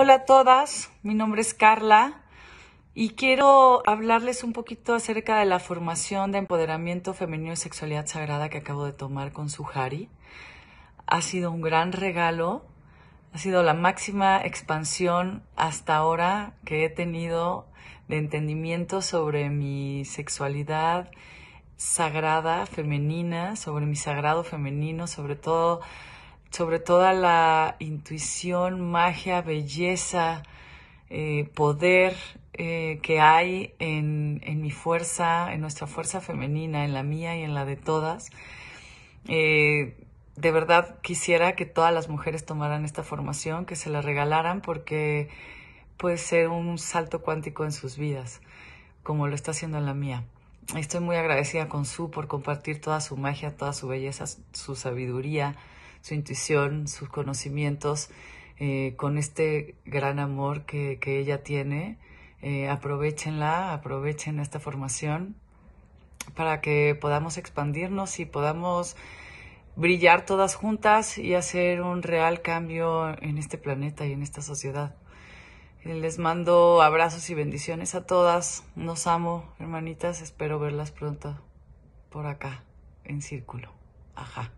Hola a todas, mi nombre es Carla y quiero hablarles un poquito acerca de la formación de empoderamiento femenino y sexualidad sagrada que acabo de tomar con Suhari. Ha sido un gran regalo, ha sido la máxima expansión hasta ahora que he tenido de entendimiento sobre mi sexualidad sagrada, femenina, sobre mi sagrado femenino, sobre todo sobre toda la intuición, magia, belleza, eh, poder eh, que hay en, mi fuerza, en nuestra fuerza femenina, en la mía y en la de todas. Eh, de verdad quisiera que todas las mujeres tomaran esta formación, que se la regalaran porque puede ser un salto cuántico en sus vidas, como lo está haciendo en la mía. Estoy muy agradecida con Su por compartir toda su magia, toda su belleza, su sabiduría, su intuición, sus conocimientos, eh, con este gran amor que, ella tiene. Eh, aprovechenla, aprovechen esta formación para que podamos expandirnos y podamos brillar todas juntas y hacer un real cambio en este planeta y en esta sociedad. Les mando abrazos y bendiciones a todas. Nos amo, hermanitas. Espero verlas pronto por acá, en círculo. Ajá.